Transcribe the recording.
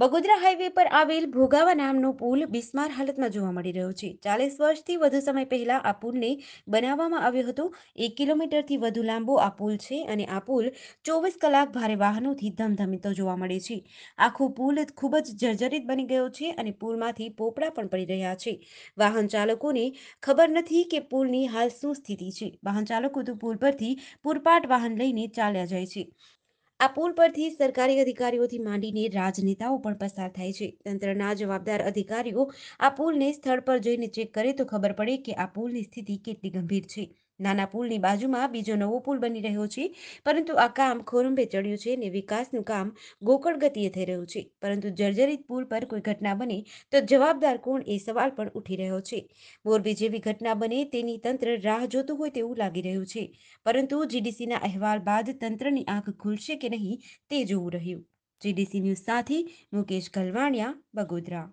Bagodara highway પર આવેલ ભોગાવા નામનો પુલ બિસ્માર હાલતમાં જોવા મળી રહ્યો છે ચાલીસ વર્ષથી વધુ સમય પહેલા આ પુલને બનાવવામાં આવ્યો હતો એક કિલોમીટરથી વધુ લાંબો આ પુલ છે અને આ પુલ ચોવીસ કલાક ભારે વાહનોથી ધમધમીતો જોવા મળે છે આખો પુલ ખૂબ જ જર્જરિત બની ગયો છે અને પુલમાંથી પોપડા પણ પડી રહ્યા છે વાહન ચાલકોને ખબર નથી કે પુલની હાલ શું સ્થિતિ છે વાહન ચાલકો તો પુલ પરથી પૂરપાટ વાહન લઈને ચાલ્યા જાય છે આ પુલ પરથી સરકારી અધિકારીઓથી માંડીને રાજનેતાઓ પણ પસાર થાય છે તંત્રના જવાબદાર અધિકારીઓ આ પુલને સ્થળ પર જઈને ચેક કરે તો ખબર પડે કે આ પુલની સ્થિતિ કેટલી ગંભીર છે નાના પુલની બાજુમાં બીજો નવો પુલ બની રહ્યો છે પરંતુ આ કામ ખોરંભે ચડ્યું છે અને વિકાસનું કામ ગોકળ ગતિએ થઈ રહ્યું છે પરંતુ જર્જરિત પુલ પર કોઈ ઘટના બને તો જવાબદાર કોણ એ સવાલ પણ ઉઠી રહ્યો છે મોરબી જેવી ઘટના બને તેની તંત્ર રાહ જોતું હોય તેવું લાગી રહ્યું છે પરંતુ જીડીસીના અહેવાલ બાદ તંત્રની આંખ ખુલશે કે નહીં તે જોવું રહ્યું જીડીસી ન્યૂઝ સાથે મુકેશ ગલવાણિયા બગોદરા